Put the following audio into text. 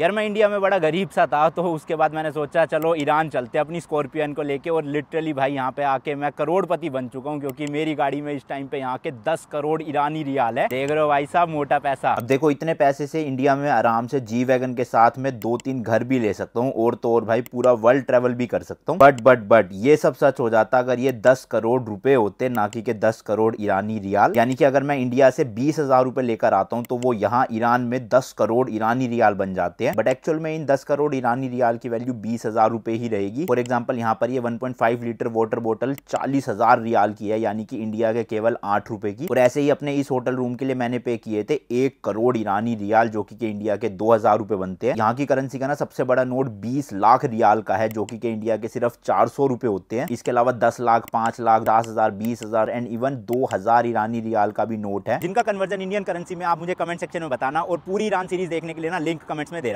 यार मैं इंडिया में बड़ा गरीब सा था तो उसके बाद मैंने सोचा चलो ईरान चलते अपनी स्कॉर्पियन को लेके और लिटरली भाई यहाँ पे आके मैं करोड़पति बन चुका हूँ क्योंकि मेरी गाड़ी में इस टाइम पे यहाँ के 10 करोड़ ईरानी रियाल है देख रहे हो भाई साहब मोटा पैसा अब देखो इतने पैसे से इंडिया में आराम से जी वैगन के साथ में दो तीन घर भी ले सकता हूँ और तो और भाई पूरा वर्ल्ड ट्रेवल भी कर सकता हूँ बट बट बट ये सब सच हो जाता अगर ये दस करोड़ रुपए होते ना कि दस करोड़ ईरानी रियाल यानी कि अगर मैं इंडिया से बीस हजार लेकर आता हूँ तो वो यहाँ ईरान में दस करोड़ ईरानी रियाल बन जाते हैं बट एक्चुअल में इन दस करोड़ ईरानी रियाल की वैल्यू बीस हजार रुपए ही रहेगी फॉर एग्जाम्पल यहाँ पर ये 1.5 लीटर वाटर बोटल चालीस हजार रियाल की है यानी कि इंडिया के केवल आठ रुपए की और ऐसे ही अपने इस होटल रूम के लिए मैंने पे किए थे एक करोड़ ईरानी रियाल जो की इंडिया के दो हजार रुपए बनते हैं यहाँ की करेंसी का ना सबसे बड़ा नोट बीस लाख रियाल का है जो की इंडिया के सिर्फ चार सौ रुपए होते हैं इसके अलावा दस लाख पांच लाख दस हजार बीस हजार एंड इवन दो हजार ईरानी रियाल का भी नोट है जिनका कन्वर्जन इंडियन करेंसी में आप मुझे कमेंट सेक्शन में बताना और पूरी ईरान सीरीज देखने के लिए ना लिंक कमेंट्स में दे रहा